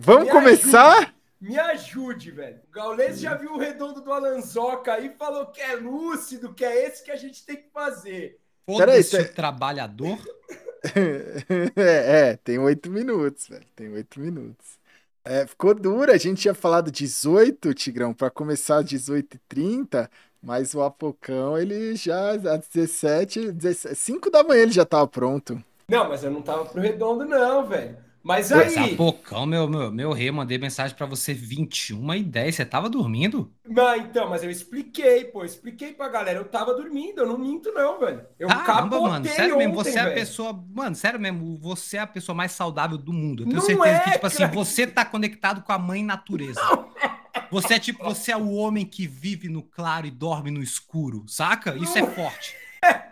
Vamos me começar? Ajude, me ajude, velho. O Gaules já viu o redondo do Alanzoca aí e falou que é lúcido, que é esse que a gente tem que fazer. Foda-se é... trabalhador. é, é, tem oito minutos, velho. Tem oito minutos. É, ficou dura, a gente tinha falado 18, Tigrão, para começar às 18h30, mas o Apocão, ele já às 17, 17, 5 da manhã ele já tava pronto. Não, mas eu não tava pro redondo, não, velho. Mas aí. Sapocão, meu, meu, meu rei, mandei mensagem para você 21 e 10. Você tava dormindo? Não, então, mas eu expliquei, pô. Expliquei pra galera. Eu tava dormindo, eu não minto, não, velho. Eu Caramba, mano, sério ontem, mesmo, você velho. é a pessoa. Mano, sério mesmo, você é a pessoa mais saudável do mundo. Eu tenho não certeza é, que, tipo assim, cara. assim, você tá conectado com a mãe natureza. Não. É. Você é tipo, você é o homem que vive no claro e dorme no escuro, saca? Isso é é, não. é forte.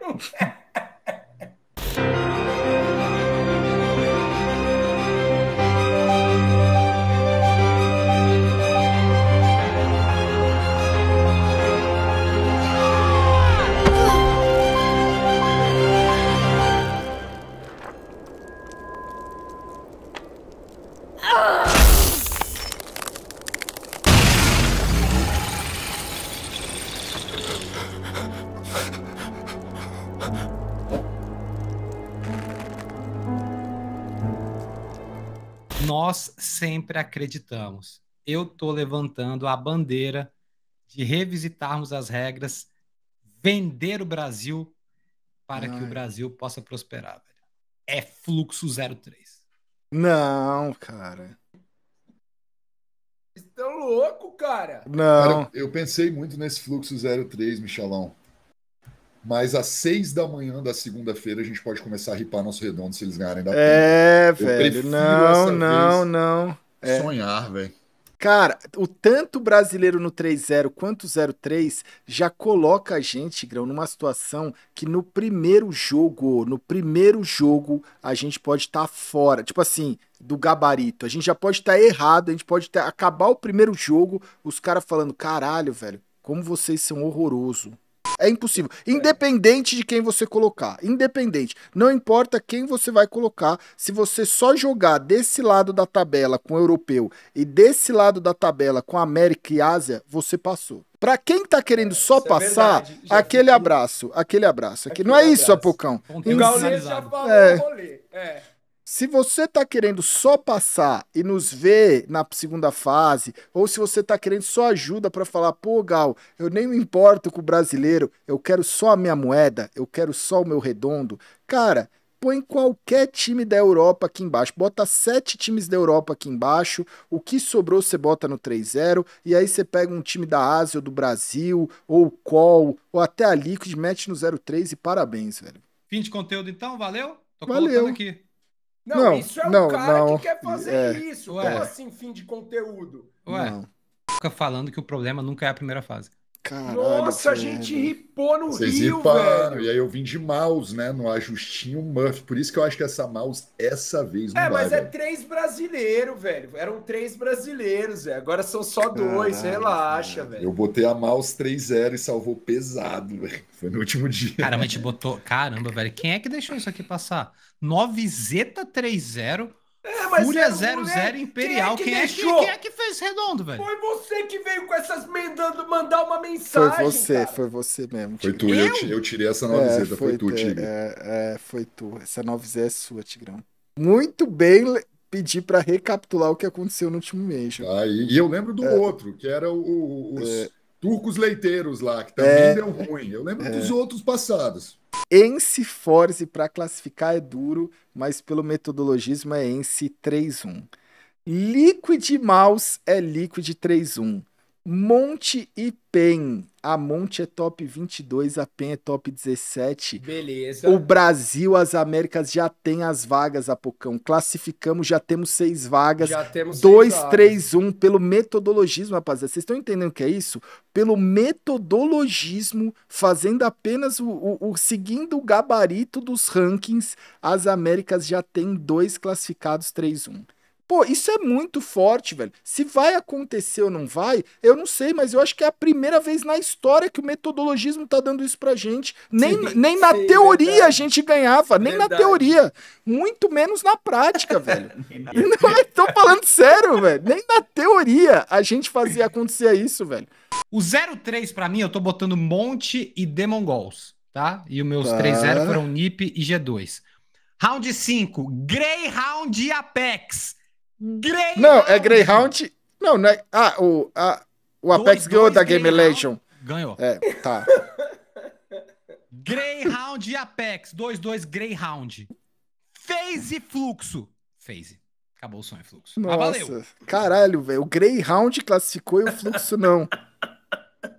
Não. nós sempre acreditamos. Eu estou levantando a bandeira de revisitarmos as regras, vender o Brasil para Ai. que o Brasil possa prosperar. Velho. É fluxo 03. Não, cara. Vocês estão tá louco, cara. Não. Cara, eu pensei muito nesse fluxo 03, Michelão. Mas às seis da manhã da segunda-feira a gente pode começar a ripar nosso redondo se eles ganharem da É, velho. Não, não, não. É. Sonhar, é. velho. Cara, o tanto brasileiro no 3-0 quanto 0-3 já coloca a gente, Grão, numa situação que no primeiro jogo, no primeiro jogo, a gente pode estar tá fora. Tipo assim, do gabarito. A gente já pode estar tá errado, a gente pode tá, acabar o primeiro jogo, os caras falando, caralho, velho, como vocês são horroroso. É impossível. Independente de quem você colocar. Independente. Não importa quem você vai colocar. Se você só jogar desse lado da tabela com o europeu e desse lado da tabela com a América e Ásia, você passou. Para quem tá querendo é, só é passar, é aquele abraço, aquele abraço. Aquele... Não é isso, abraço. Apocão. O já falou é. o rolê. É. Se você está querendo só passar e nos ver na segunda fase, ou se você está querendo só ajuda para falar, pô, Gal, eu nem me importo com o brasileiro, eu quero só a minha moeda, eu quero só o meu redondo, cara, põe qualquer time da Europa aqui embaixo. Bota sete times da Europa aqui embaixo. O que sobrou você bota no 3-0. E aí você pega um time da Ásia ou do Brasil, ou o Col, ou até a Liquid, mete no 0-3 e parabéns, velho. Fim de conteúdo então, valeu? Tô valeu. aqui. Não, não isso é um cara não. que quer fazer é, isso. Como é. assim, fim de conteúdo? Ué, fica falando que o problema nunca é a primeira fase. Caralho, Nossa, a gente ripou no Vocês Rio, riparam, velho. E aí eu vim de mouse, né? No ajustinho muff. Por isso que eu acho que essa mouse, essa vez, não É, vai, mas é velho. é três brasileiros, velho. Eram três brasileiros, velho. Agora são só Caralho, dois, relaxa, velho. Eu botei a mouse 3-0 e salvou pesado, velho. Foi no último dia. Caramba, a gente botou... Caramba, velho. Quem é que deixou isso aqui passar? 9 Zeta 3-0 é, Fúria 00 Imperial. Quem é, que quem, é que, quem é, que, fez redondo, velho? Foi você que veio com essas mandando mandar uma mensagem. Foi você, cara. foi você mesmo. Foi tu, eu, eu tirei essa 9Z, é, foi, foi tu, Tigre. É, é, foi tu. Essa 9Z é sua, Tigrão. Muito bem pedir para recapitular o que aconteceu no último mês. ah, e eu lembro do é. outro, que era os, é turcos leiteiros lá, que também é, deu ruim. Eu lembro é. dos outros passados. Ence Force para classificar é duro, mas pelo metodologismo é Ence 1 Liquid Mouse é Liquid 1 Monte e Pen. A Monte é top 22, a Pen é top 17. Beleza. O Brasil, as Américas já tem as vagas, Apocão. Classificamos, já temos seis vagas. Já temos Dois, seis três, um, pelo metodologismo, rapaziada. Vocês estão entendendo o que é isso? Pelo metodologismo, fazendo apenas o, o, o seguindo o gabarito dos rankings, as Américas já tem dois classificados, três, um. Pô, isso é muito forte, velho. Se vai acontecer ou não vai, eu não sei, mas eu acho que é a primeira vez na história que o metodologismo tá dando isso pra gente. Nem, sim, nem sim, na teoria verdade. a gente ganhava, nem verdade. na teoria. Muito menos na prática, velho. não, tô falando sério, velho. Nem na teoria a gente fazia acontecer isso, velho. O 03 para mim, eu tô botando Monte e Demon Goals, tá? E os meus tá. 3-0 foram NIP e G2. Round 5, Greyhound e Apex. Greyhound. Não, é Greyhound. Não, não é. Ah, o, a, o Apex dois, ganhou dois da Gamelation. Ganhou. É, tá. Greyhound e Apex. 2-2 Greyhound. Phase Fluxo. Phase. Acabou o sonho, Fluxo. Ah, Nossa, ah, valeu. Caralho, velho. O Greyhound classificou e o Fluxo não.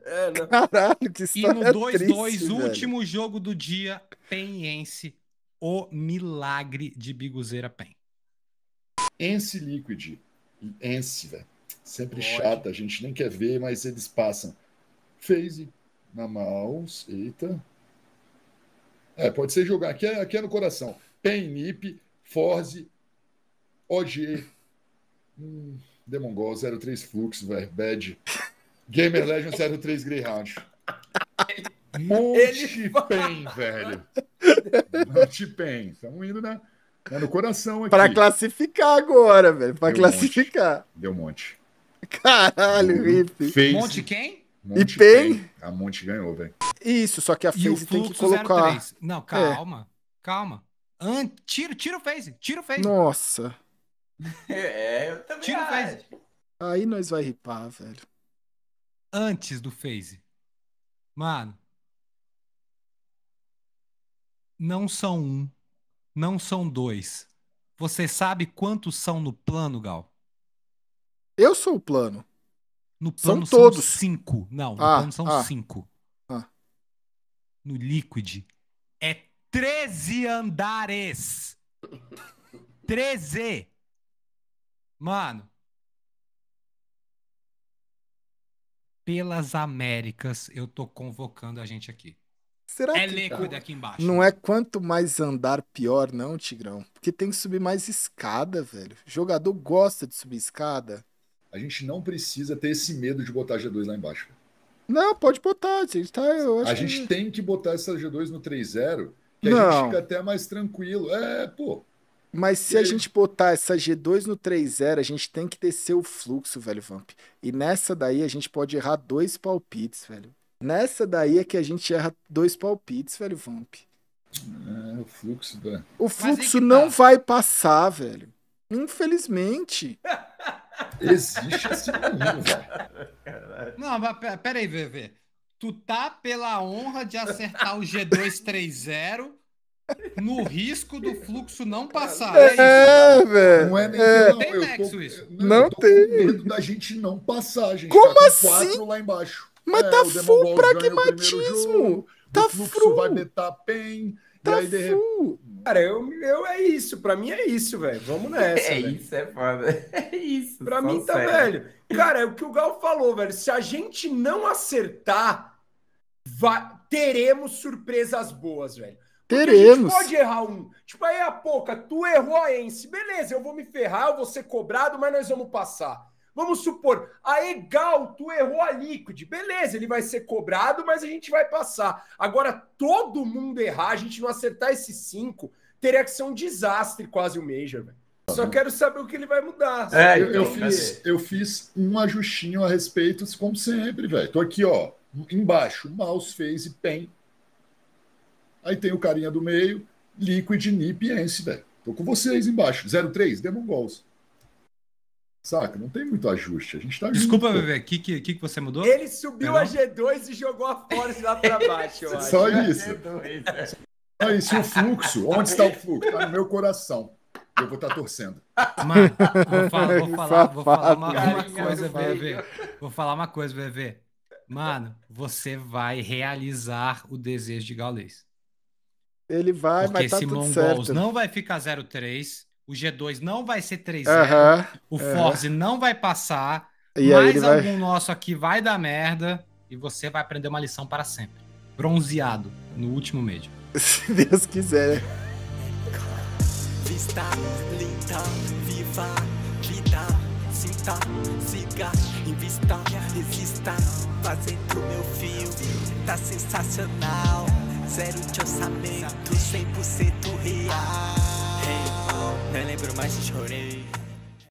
É, caralho, que história E no 2-2, último jogo do dia, Penhense. O milagre de Biguzeira Pen. Ence Liquid. Ence, velho. Sempre Ótimo. chata, a gente nem quer ver, mas eles passam. Phase na mouse. Eita. É, pode ser jogar. Aqui é, aqui é no coração. Pen, Nip, Forze, OG. Hum, Demon Go, 03 Flux, velho. Bad. Gamer Legend 03 Greyhound. Monte Ele... Pen, velho. Monte Pen. Estamos indo na. Né? É no coração aqui. Pra classificar agora, velho. Pra Deu classificar. Monte. Deu um monte. Caralho, Riff. Fez... Monte quem? Monte e PEN? A Monte ganhou, velho. Isso, só que a FaZe tem que colocar. 03. Não, é. calma, é. calma. An... Tira, tira o FaZe, tira o FaZe. Nossa. É, eu também Tira acho. o Aí nós vai ripar, velho. Antes do FaZe. Mano. Não são um não são dois. Você sabe quantos são no plano, Gal? Eu sou o plano. No plano são, são todos. cinco. Não, no ah, plano são ah, cinco. Ah. No Liquid é 13 andares. 13. Mano. Pelas Américas, eu tô convocando a gente aqui. Será é que. Tá? embaixo. Não é quanto mais andar, pior, não, Tigrão. Porque tem que subir mais escada, velho. O jogador gosta de subir escada. A gente não precisa ter esse medo de botar G2 lá embaixo. Não, pode botar, gente. Tá, eu a gente tem que botar essa G2 no 3-0, que não. a gente fica até mais tranquilo. É, pô. Mas se e... a gente botar essa G2 no 3-0, a gente tem que descer o fluxo, velho, Vamp. E nessa daí a gente pode errar dois palpites, velho. Nessa daí é que a gente erra dois palpites, velho, Vamp. É, o fluxo O fluxo não tá. vai passar, velho. Infelizmente. Existe esse mundo, velho. Não, mas peraí, VV. Tu tá pela honra de acertar o G230 no risco do fluxo não passar. É, é isso, velho. Não é nem é. Não, tem nexo isso. Não, não tem. medo da gente não passar, gente. Como tá com assim? lá embaixo. Mas é, tá full pragmatismo. Tá o full. vai metar PEN. Tá aí, full. Cara, eu, eu é isso. Pra mim é isso, velho. Vamos nessa. É véio. isso, é foda. É isso. Pra mim tá, velho. Cara, é o que o Gal falou, velho. Se a gente não acertar, va... teremos surpresas boas, velho. A Teremos. pode errar um. Tipo, aí a pouca, tu errou a Ence. Beleza, eu vou me ferrar, eu vou ser cobrado, mas nós vamos passar. Vamos supor, a Egal, tu errou a Liquid. Beleza, ele vai ser cobrado, mas a gente vai passar. Agora, todo mundo errar, a gente não acertar esses cinco, teria que ser um desastre quase o Major, velho. Só uhum. quero saber o que ele vai mudar. É, eu, então, eu, fiz, eu fiz um ajustinho a respeito, como sempre, velho. Tô aqui, ó, embaixo, mouse, face, pen. Aí tem o carinha do meio, liquid, nip e ence, velho. Tô com vocês embaixo. 03, Demon Goals. Saca? Não tem muito ajuste. A gente tá Desculpa, bebê. O que, que, que você mudou? Ele subiu Não? a G2 e jogou a Force lá para baixo. Eu acho. Só isso. Né? Só isso. E o fluxo. Onde está o fluxo? Está no meu coração. Eu vou estar tá torcendo. Mano, vou falar, vou falar, vou falar uma, uma coisa, Bebê. Vou falar uma coisa, Bebê. Mano, você vai realizar o desejo de Gaules. Ele vai, Porque mas tá esse tudo Mongols certo. não vai ficar 0-3 o G2 não vai ser 3 0 uh -huh, o Forze uh -huh. não vai passar, e mais algum vai... nosso aqui vai dar merda e você vai aprender uma lição para sempre. Bronzeado no último mês. Se Deus quiser. Vista linda, viva, vida, sinta, siga, invista, resista, fazendo meu fio, tá sensacional, zero de orçamento, 100% real. Nem lembro mais se chorei